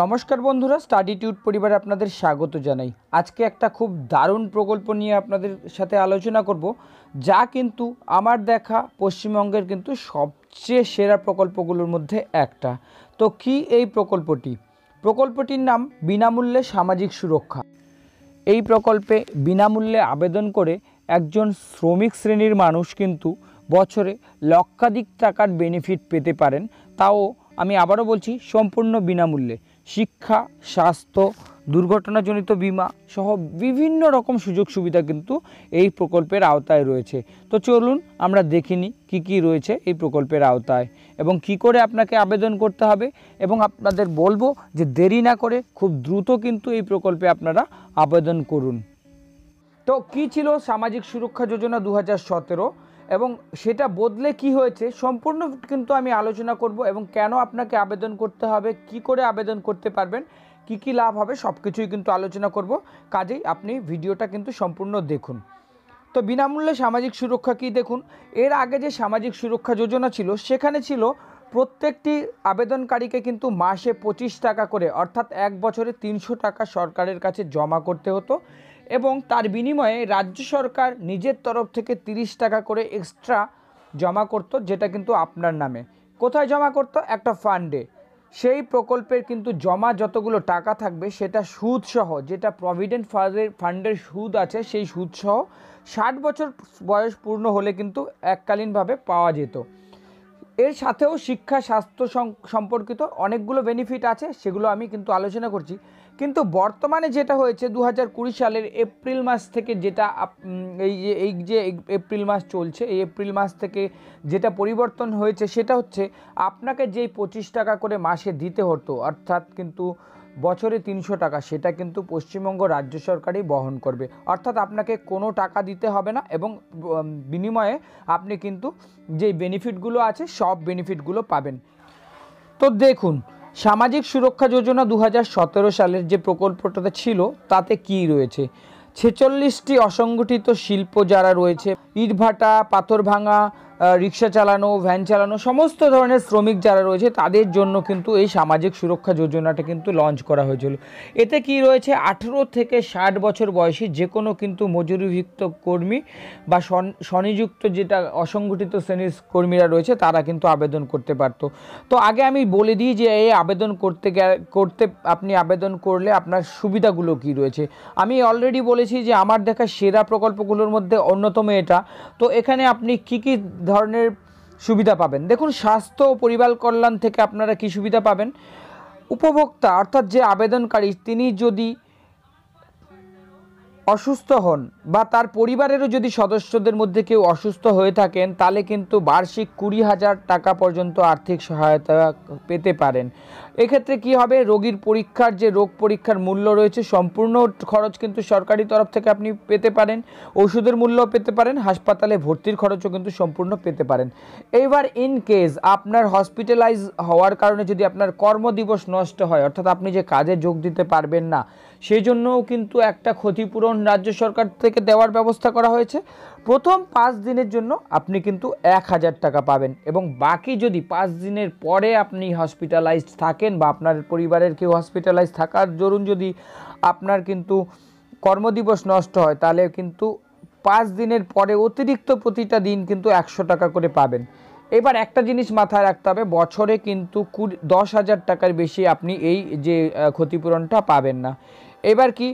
নমস্কার বন্ধুরা স্টাডি টিউট পরিবারে আপনাদের স্বাগত জানাই আজকে একটা খুব দারুণ প্রকল্প নিয়ে আপনাদের সাথে আলোচনা করব যা কিন্তু আমার দেখা পশ্চিমবঙ্গের কিন্তু সবচেয়ে সেরা প্রকল্পগুলোর মধ্যে একটা তো কি এই প্রকল্পটি প্রকল্পটির নাম বিনামূল্যে সামাজিক সুরক্ষা এই প্রকল্পে বিনামূল্যে আবেদন করে একজন শ্রমিক শ্রেণীর মানুষ কিন্তু বছরে লক্ষাধিক টাকার বেনিফিট পেতে পারেন তাও আমি আবারও বলছি সম্পূর্ণ বিনামূল্যে শিক্ষা স্বাস্থ্য দুর্ঘটনাজনিত বিমা সহ বিভিন্ন রকম সুযোগ সুবিধা কিন্তু এই প্রকল্পের আওতায় রয়েছে তো চলুন আমরা দেখিনি কি কি রয়েছে এই প্রকল্পের আওতায় এবং কি করে আপনাকে আবেদন করতে হবে এবং আপনাদের বলবো যে দেরি না করে খুব দ্রুত কিন্তু এই প্রকল্পে আপনারা আবেদন করুন তো কি ছিল সামাজিক সুরক্ষা যোজনা দু হাজার এবং সেটা বদলে কি হয়েছে সম্পূর্ণ কিন্তু আমি আলোচনা করব এবং কেন আপনাকে আবেদন করতে হবে কি করে আবেদন করতে পারবেন কি কি লাভ হবে সব কিছুই কিন্তু আলোচনা করব কাজেই আপনি ভিডিওটা কিন্তু সম্পূর্ণ দেখুন তো বিনামূল্যে সামাজিক সুরক্ষা কি দেখুন এর আগে যে সামাজিক সুরক্ষা যোজনা ছিল সেখানে ছিল প্রত্যেকটি আবেদনকারীকে কিন্তু মাসে পঁচিশ টাকা করে অর্থাৎ এক বছরে তিনশো টাকা সরকারের কাছে জমা করতে হতো এবং তার বিনিময়ে রাজ্য সরকার নিজের তরফ থেকে ৩০ টাকা করে এক্সট্রা জমা করত যেটা কিন্তু আপনার নামে কোথায় জমা করত একটা ফান্ডে সেই প্রকল্পের কিন্তু জমা যতগুলো টাকা থাকবে সেটা সুদসহ যেটা প্রভিডেন্ট ফান্ডের ফান্ডের সুদ আছে সেই সুদসহ ষাট বছর বয়স পূর্ণ হলে কিন্তু এককালীনভাবে পাওয়া যেত এর সাথেও শিক্ষা স্বাস্থ্য সম্পর্কিত অনেকগুলো বেনিফিট আছে সেগুলো আমি কিন্তু আলোচনা করছি কিন্তু বর্তমানে যেটা হয়েছে দু সালের এপ্রিল মাস থেকে যেটা এই যে এই যে এপ্রিল মাস চলছে এই এপ্রিল মাস থেকে যেটা পরিবর্তন হয়েছে সেটা হচ্ছে আপনাকে যেই পঁচিশ টাকা করে মাসে দিতে হতো অর্থাৎ কিন্তু বছরে তিনশো টাকা সেটা কিন্তু পশ্চিমবঙ্গ রাজ্য সরকারই বহন করবে অর্থাৎ আপনাকে কোনো টাকা দিতে হবে না এবং বিনিময়ে আপনি কিন্তু যেই বেনিফিটগুলো আছে সব বেনিফিটগুলো পাবেন তো দেখুন সামাজিক সুরক্ষা যোজনা দু সালের যে প্রকল্পটাতে ছিল তাতে কি রয়েছে ছেচল্লিশটি অসংগঠিত শিল্প যারা রয়েছে ইটভাটা ভাঙা রিক্সা চালানো ভ্যান চালানো সমস্ত ধরনের শ্রমিক যারা রয়েছে তাদের জন্য কিন্তু এই সামাজিক সুরক্ষা যোজনাটা কিন্তু লঞ্চ করা হয়েছিল এতে কি রয়েছে আঠেরো থেকে ষাট বছর বয়সী যে কোনো কিন্তু মজুরিভুক্ত কর্মী বা স্বনিযুক্ত যেটা অসংগঠিত শ্রেণীর কর্মীরা রয়েছে তারা কিন্তু আবেদন করতে পারত তো আগে আমি বলে দিই যে এই আবেদন করতে করতে আপনি আবেদন করলে আপনার সুবিধাগুলো কি রয়েছে আমি অলরেডি বলেছি যে আমার দেখা সেরা প্রকল্পগুলোর মধ্যে অন্যতম এটা তো এখানে আপনি কি কি ধরনের সুবিধা পাবেন দেখুন স্বাস্থ্য ও পরিবার কল্যাণ থেকে আপনারা কি সুবিধা পাবেন উপভোক্তা অর্থাৎ যে আবেদনকারী তিনি যদি অসুস্থ হন বা তার পরিবারেরও যদি সদস্যদের মধ্যে কেউ অসুস্থ হয়ে থাকেন তাহলে কিন্তু বার্ষিক কুড়ি হাজার টাকা পর্যন্ত আর্থিক সহায়তা পেতে পারেন এক্ষেত্রে কি হবে রোগীর পরীক্ষার যে রোগ পরীক্ষার মূল্য রয়েছে সম্পূর্ণ খরচ কিন্তু সরকারি তরফ থেকে আপনি পেতে পারেন ওষুধের মূল্য পেতে পারেন হাসপাতালে ভর্তির খরচও কিন্তু সম্পূর্ণ পেতে পারেন এইবার ইন কেস আপনার হসপিটালাইজ হওয়ার কারণে যদি আপনার কর্মদিবস নষ্ট হয় অর্থাৎ আপনি যে কাজে যোগ দিতে পারবেন না সেই জন্যও কিন্তু একটা ক্ষতিপূরণ রাজ্য সরকার থেকে দেওয়ার ব্যবস্থা করা হয়েছে প্রথম পাঁচ দিনের জন্য আপনি কিন্তু এক হাজার টাকা পাবেন এবং বাকি যদি পাঁচ দিনের পরে আপনি হসপিটালাইজড থাকেন বা আপনার পরিবারের কেউ হসপিটালাইজ থাকার দরুন যদি আপনার কিন্তু কর্মদিবস নষ্ট হয় তাহলে কিন্তু পাঁচ দিনের পরে অতিরিক্ত প্রতিটা দিন কিন্তু একশো টাকা করে পাবেন এবার একটা জিনিস মাথায় রাখতে হবে বছরে কিন্তু কুড়ি দশ হাজার টাকার বেশি আপনি এই যে ক্ষতিপূরণটা পাবেন না এবার কি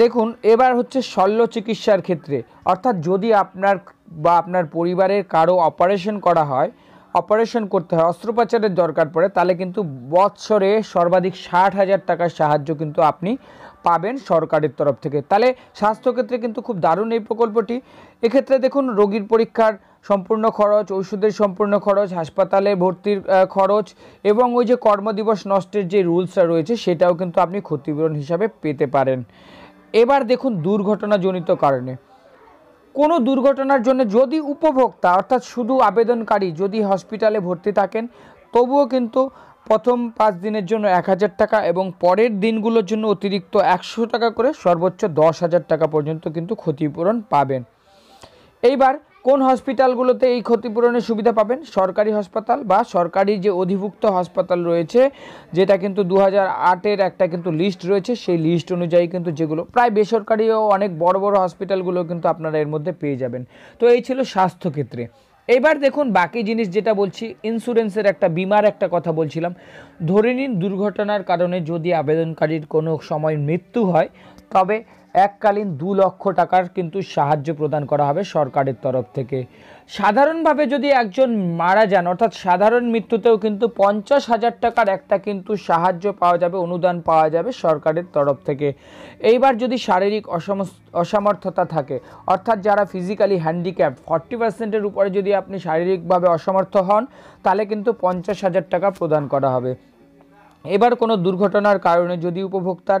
দেখুন এবার হচ্ছে শল্য চিকিৎসার ক্ষেত্রে অর্থাৎ যদি আপনার বা আপনার পরিবারের কারো অপারেশন করা হয় অপারেশন করতে হয় অস্ত্রোপচারের দরকার পড়ে তাহলে কিন্তু বৎসরে সর্বাধিক ষাট হাজার টাকার সাহায্য কিন্তু আপনি পাবেন সরকারের তরফ থেকে তাহলে স্বাস্থ্যক্ষেত্রে কিন্তু খুব দারুণ এই প্রকল্পটি এক্ষেত্রে দেখুন রোগীর পরীক্ষার সম্পূর্ণ খরচ ওষুধের সম্পূর্ণ খরচ হাসপাতালে ভর্তির খরচ এবং ওই যে কর্মদিবস নষ্টের যে রুলসটা রয়েছে সেটাও কিন্তু আপনি ক্ষতিপূরণ হিসাবে পেতে পারেন এবার দেখুন দুর্ঘটনাজনিত কারণে কোনো দুর্ঘটনার জন্য যদি উপভোক্তা অর্থাৎ শুধু আবেদনকারী যদি হসপিটালে ভর্তি থাকেন তবুও কিন্তু প্রথম পাঁচ দিনের জন্য এক হাজার টাকা এবং পরের দিনগুলোর জন্য অতিরিক্ত একশো টাকা করে সর্বোচ্চ দশ হাজার টাকা পর্যন্ত কিন্তু ক্ষতিপূরণ পাবেন এইবার কোন হসপিটালগুলোতে এই ক্ষতিপূরণের সুবিধা পাবেন সরকারি হাসপাতাল বা সরকারি যে অধিভুক্ত হাসপাতাল রয়েছে যেটা কিন্তু দু আটের একটা কিন্তু লিস্ট রয়েছে সেই লিস্ট অনুযায়ী কিন্তু যেগুলো প্রায় বেসরকারি ও অনেক বড় বড় হসপিটালগুলো কিন্তু আপনারা এর মধ্যে পেয়ে যাবেন তো এই ছিল স্বাস্থ্যক্ষেত্রে এবার দেখুন বাকি জিনিস যেটা বলছি ইন্স্যুরেন্সের একটা বিমার একটা কথা বলছিলাম ধরে নিন দুর্ঘটনার কারণে যদি আবেদনকারীর কোনো সময় মৃত্যু হয় তবে এককালীন দু লক্ষ টাকার কিন্তু সাহায্য প্রদান করা হবে সরকারের তরফ থেকে সাধারণভাবে যদি একজন মারা যান অর্থাৎ সাধারণ মৃত্যুতেও কিন্তু পঞ্চাশ হাজার টাকার একটা কিন্তু সাহায্য পাওয়া যাবে অনুদান পাওয়া যাবে সরকারের তরফ থেকে এইবার যদি শারীরিক অসামর্থতা থাকে অর্থাৎ যারা ফিজিক্যালি হ্যান্ডিক্যাপ ফর্টি পার্সেন্টের উপরে যদি আপনি শারীরিকভাবে অসমর্থ হন তাহলে কিন্তু পঞ্চাশ হাজার টাকা প্রদান করা হবে এবার কোনো দুর্ঘটনার কারণে যদি উপভোক্তার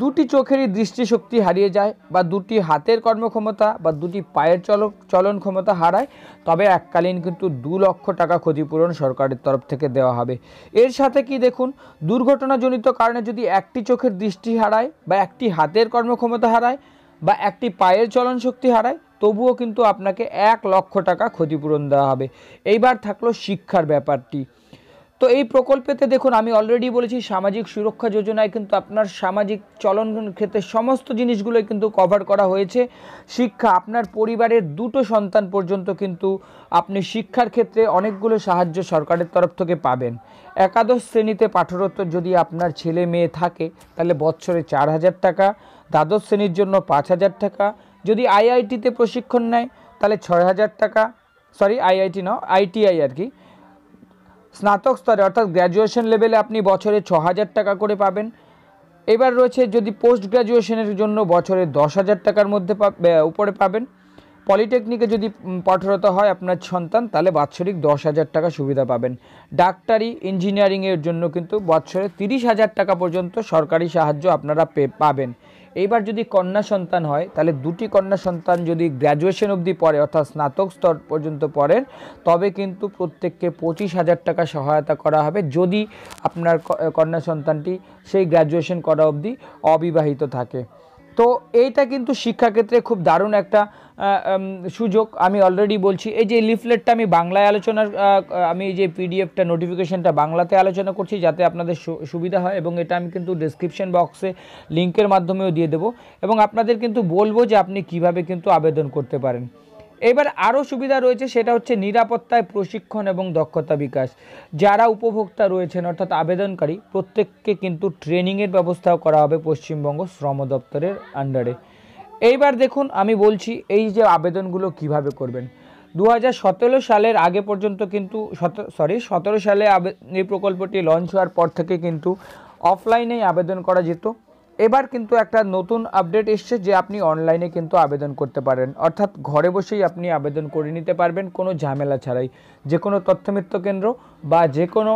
দুটি চোখেরই দৃষ্টিশক্তি হারিয়ে যায় বা দুটি হাতের কর্মক্ষমতা বা দুটি পায়ের চল চলন ক্ষমতা হারায় তবে এককালীন কিন্তু দু লক্ষ টাকা ক্ষতিপূরণ সরকারের তরফ থেকে দেওয়া হবে এর সাথে কি দেখুন দুর্ঘটনাজনিত কারণে যদি একটি চোখের দৃষ্টি হারায় বা একটি হাতের কর্মক্ষমতা হারায় বা একটি পায়ের চলন শক্তি হারায় তবুও কিন্তু আপনাকে এক লক্ষ টাকা ক্ষতিপূরণ দেওয়া হবে এইবার থাকলো শিক্ষার ব্যাপারটি তো এই প্রকল্পেতে দেখুন আমি অলরেডি বলেছি সামাজিক সুরক্ষা যোজনায় কিন্তু আপনার সামাজিক চলন ক্ষেত্রে সমস্ত জিনিসগুলোই কিন্তু কভার করা হয়েছে শিক্ষা আপনার পরিবারের দুটো সন্তান পর্যন্ত কিন্তু আপনি শিক্ষার ক্ষেত্রে অনেকগুলো সাহায্য সরকারের তরফ থেকে পাবেন একাদশ শ্রেণীতে পাঠরত যদি আপনার ছেলে মেয়ে থাকে তাহলে বছরে চার হাজার টাকা দ্বাদশ শ্রেণীর জন্য পাঁচ হাজার টাকা যদি আইআইটিতে প্রশিক্ষণ নেয় তাহলে ছয় হাজার টাকা সরি আইআইটি ন আইটিআই আর কি স্নাতক স্তরে অর্থাৎ গ্র্যাজুয়েশন লেভেলে আপনি বছরে ছ হাজার টাকা করে পাবেন এবার রয়েছে যদি পোস্ট গ্র্যাজুয়েশনের জন্য বছরে দশ হাজার টাকার মধ্যে উপরে পাবেন পলিটেকনিকে যদি পাঠরত হয় আপনার সন্তান তাহলে বাৎসরিক দশ হাজার টাকা সুবিধা পাবেন ডাক্তারি ইঞ্জিনিয়ারিংয়ের জন্য কিন্তু বছরে তিরিশ হাজার টাকা পর্যন্ত সরকারি সাহায্য আপনারা পে পাবেন এইবার যদি কন্যা সন্তান হয় তাহলে দুটি কন্যা সন্তান যদি গ্র্যাজুয়েশন অবধি পড়ে অর্থাৎ স্নাতক স্তর পর্যন্ত পড়েন তবে কিন্তু প্রত্যেককে পঁচিশ হাজার টাকা সহায়তা করা হবে যদি আপনার কন্যা সন্তানটি সেই গ্র্যাজুয়েশন করা অবধি অবিবাহিত থাকে তো এইটা কিন্তু শিক্ষাক্ষেত্রে খুব দারুণ একটা সুযোগ আমি অলরেডি বলছি এই যে লিফলেটটা আমি বাংলায় আলোচনা আমি যে পিডিএফটা নোটিফিকেশনটা বাংলাতে আলোচনা করছি যাতে আপনাদের সুবিধা হয় এবং এটা আমি কিন্তু ডিসক্রিপশন বক্সে লিঙ্কের মাধ্যমেও দিয়ে দেব এবং আপনাদের কিন্তু বলবো যে আপনি কিভাবে কিন্তু আবেদন করতে পারেন এবার আরও সুবিধা রয়েছে সেটা হচ্ছে নিরাপত্তায় প্রশিক্ষণ এবং দক্ষতা বিকাশ যারা উপভোক্তা রয়েছেন অর্থাৎ আবেদনকারী প্রত্যেককে কিন্তু ট্রেনিংয়ের ব্যবস্থাও করা হবে পশ্চিমবঙ্গ শ্রম দপ্তরের আন্ডারে এইবার দেখুন আমি বলছি এই যে আবেদনগুলো কিভাবে করবেন দু সালের আগে পর্যন্ত কিন্তু সরি সতেরো সালে এই প্রকল্পটি লঞ্চ হওয়ার পর থেকে কিন্তু অফলাইনেই আবেদন করা যেত এবার কিন্তু একটা নতুন আপডেট এসছে যে আপনি অনলাইনে কিন্তু আবেদন করতে পারেন অর্থাৎ ঘরে বসেই আপনি আবেদন করে নিতে পারবেন কোনো ঝামেলা ছাড়াই যে কোনো তথ্যমিত্র কেন্দ্র বা যে কোনো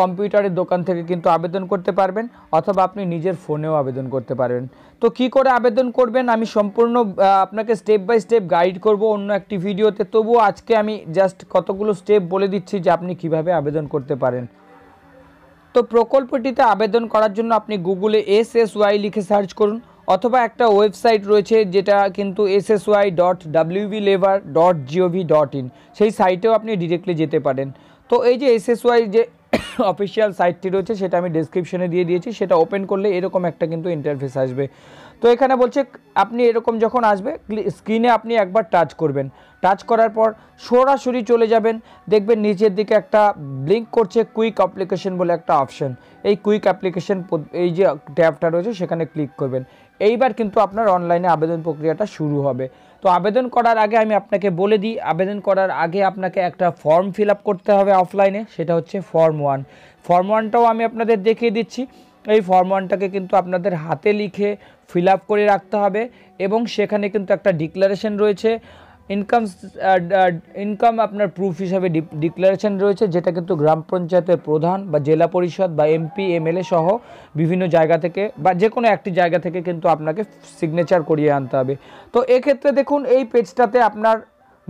কম্পিউটারের দোকান থেকে কিন্তু আবেদন করতে পারবেন অথবা আপনি নিজের ফোনেও আবেদন করতে পারবেন তো কি করে আবেদন করবেন আমি সম্পূর্ণ আপনাকে স্টেপ বাই স্টেপ গাইড করব অন্য একটি ভিডিওতে তবুও আজকে আমি জাস্ট কতগুলো স্টেপ বলে দিচ্ছি যে আপনি কিভাবে আবেদন করতে পারেন তো প্রকল্পটিতে আবেদন করার জন্য আপনি গুগলে এস এস ওয়াই লিখে সার্চ করুন অথবা একটা ওয়েবসাইট রয়েছে যেটা কিন্তু S S Y dot WB labour dot G O V dot in সেই সাইটেও আপনি ডিরেক্টলি যেতে পারেন তো এই যে এস এস ওয়াই যে অফিসিয়াল সাইটটি রয়েছে সেটা আমি ডেসক্রিপশনে দিয়ে দিয়েছি সেটা ওপেন করলে এরকম একটা কিন্তু ইন্টারফেস আসবে তো এখানে বলছে আপনি এরকম যখন আসবে স্ক্রিনে আপনি একবার টাচ করবেন টাচ করার পর সরাসরি চলে যাবেন দেখবেন নিচের দিকে একটা ব্লিঙ্ক করছে কুইক অ্যাপ্লিকেশন বলে একটা অপশন এই কুইক অ্যাপ্লিকেশন এই যে ট্যাবটা রয়েছে সেখানে ক্লিক করবেন এইবার কিন্তু আপনার অনলাইনে আবেদন প্রক্রিয়াটা শুরু হবে তো আবেদন করার আগে আমি আপনাকে বলে দিই আবেদন করার আগে আপনাকে একটা ফর্ম ফিল করতে হবে অফলাইনে সেটা হচ্ছে ফর্ম ওয়ান ফর্ম ওয়ানটাও আমি আপনাদের দেখিয়ে দিচ্ছি এই ফর্ম ওয়ানটাকে কিন্তু আপনাদের হাতে লিখে ফিল করে রাখতে হবে এবং সেখানে কিন্তু একটা ডিক্লারেশন রয়েছে ইনকাম ইনকাম আপনার প্রুফ হিসাবে ডিক্লারেশন রয়েছে যেটা কিন্তু গ্রাম পঞ্চায়েতের প্রধান বা জেলা পরিষদ বা এমপি এমএলএ সহ বিভিন্ন জায়গা থেকে বা যে কোনো একটি জায়গা থেকে কিন্তু আপনাকে সিগনেচার করিয়ে আনতে হবে তো এক্ষেত্রে দেখুন এই পেজটাতে আপনার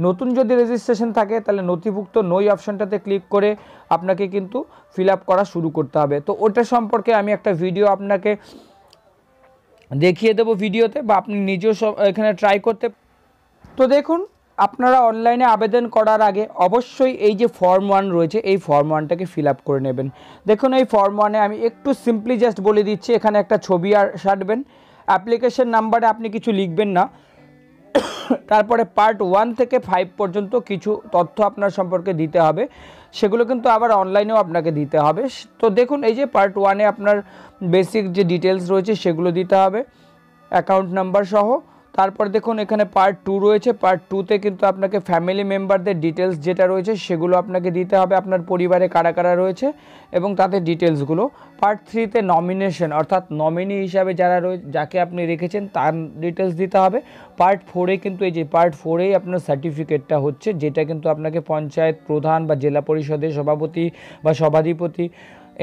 নতুন যদি রেজিস্ট্রেশন থাকে তাহলে নথিভুক্ত নই অপশানটাতে ক্লিক করে আপনাকে কিন্তু ফিল করা শুরু করতে হবে তো ওটা সম্পর্কে আমি একটা ভিডিও আপনাকে দেখিয়ে দেবো ভিডিওতে বা আপনি নিজেও এখানে ট্রাই করতে তো দেখুন আপনারা অনলাইনে আবেদন করার আগে অবশ্যই এই যে ফর্ম ওয়ান রয়েছে এই ফর্ম ওয়ানটাকে ফিল আপ করে নেবেন দেখুন এই ফর্ম ওয়ানে আমি একটু সিম্পলি জাস্ট বলে দিচ্ছি এখানে একটা ছবি আর সাটবেন অ্যাপ্লিকেশন নাম্বারে আপনি কিছু লিখবেন না তারপরে পার্ট ওয়ান থেকে ফাইভ পর্যন্ত কিছু তথ্য আপনার সম্পর্কে দিতে হবে সেগুলো কিন্তু আবার অনলাইনেও আপনাকে দিতে হবে তো দেখুন এই যে পার্ট ওয়ানে আপনার বেসিক যে ডিটেলস রয়েছে সেগুলো দিতে হবে অ্যাকাউন্ট নাম্বার সহ তারপর দেখুন এখানে পার্ট টু রয়েছে পার্ট টুতে কিন্তু আপনাকে ফ্যামিলি মেম্বারদের ডিটেলস যেটা রয়েছে সেগুলো আপনাকে দিতে হবে আপনার পরিবারে কারা কারা রয়েছে এবং তাদের ডিটেলসগুলো পার্ট থ্রিতে নমিনেশন অর্থাৎ নমিনি হিসাবে যারা রয়ে যাকে আপনি রেখেছেন তার ডিটেলস দিতে হবে পার্ট ফোরে কিন্তু এই যে পার্ট ফোরেই আপনার সার্টিফিকেটটা হচ্ছে যেটা কিন্তু আপনাকে পঞ্চায়েত প্রধান বা জেলা পরিষদের সভাপতি বা সভাধিপতি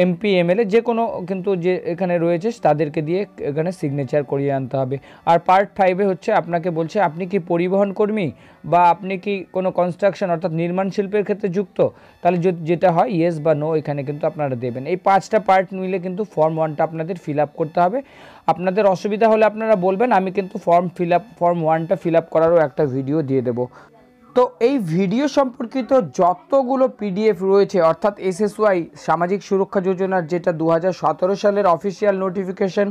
এমপি এমএলএ যে কোনো কিন্তু যে এখানে রয়েছে তাদেরকে দিয়ে এখানে সিগনেচার করিয়ে আনতে হবে আর পার্ট ফাইভে হচ্ছে আপনাকে বলছে আপনি কি পরিবহন কর্মী বা আপনি কি কোনো কনস্ট্রাকশন অর্থাৎ নির্মাণ শিল্পের ক্ষেত্রে যুক্ত তাহলে যেটা হয় ইয়েস বা নো এখানে কিন্তু আপনারা দেবেন এই পাঁচটা পার্ট মিলে কিন্তু ফর্ম ওয়ানটা আপনাদের ফিল করতে হবে আপনাদের অসুবিধা হলে আপনারা বলবেন আমি কিন্তু ফর্ম ফিল ফর্ম ওয়ানটা ফিল করারও একটা ভিডিও দিয়ে দেবো তো এই ভিডিও সম্পর্কিত যতগুলো পিডিএফ রয়েছে অর্থাৎ এসএসওয়াই সামাজিক সুরক্ষা যোজনার যেটা দু সালের অফিসিয়াল নোটিফিকেশন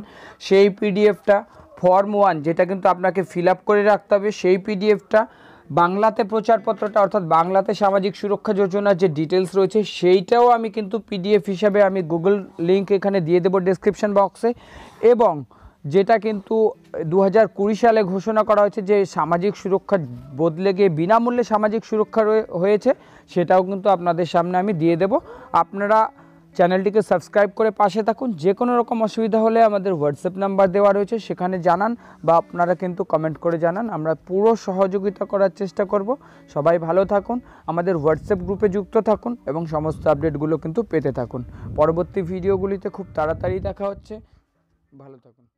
সেই পিডিএফটা ফর্ম ওয়ান যেটা কিন্তু আপনাকে ফিল করে রাখতে হবে সেই পিডিএফটা বাংলাতে প্রচারপত্রটা অর্থাৎ বাংলাতে সামাজিক সুরক্ষা যোজনার যে ডিটেলস রয়েছে সেইটাও আমি কিন্তু পিডিএফ হিসাবে আমি গুগল লিংক এখানে দিয়ে দেবো ডিসক্রিপশান বক্সে এবং যেটা কিন্তু দু হাজার সালে ঘোষণা করা হয়েছে যে সামাজিক সুরক্ষা বদলে গিয়ে বিনামূল্যে সামাজিক সুরক্ষা হয়েছে সেটাও কিন্তু আপনাদের সামনে আমি দিয়ে দেব আপনারা চ্যানেলটিকে সাবস্ক্রাইব করে পাশে থাকুন যে কোনো রকম অসুবিধা হলে আমাদের হোয়াটসঅ্যাপ নাম্বার দেওয়া রয়েছে সেখানে জানান বা আপনারা কিন্তু কমেন্ট করে জানান আমরা পুরো সহযোগিতা করার চেষ্টা করব সবাই ভালো থাকুন আমাদের হোয়াটসঅ্যাপ গ্রুপে যুক্ত থাকুন এবং সমস্ত আপডেটগুলো কিন্তু পেতে থাকুন পরবর্তী ভিডিওগুলিতে খুব তাড়াতাড়ি দেখা হচ্ছে ভালো থাকুন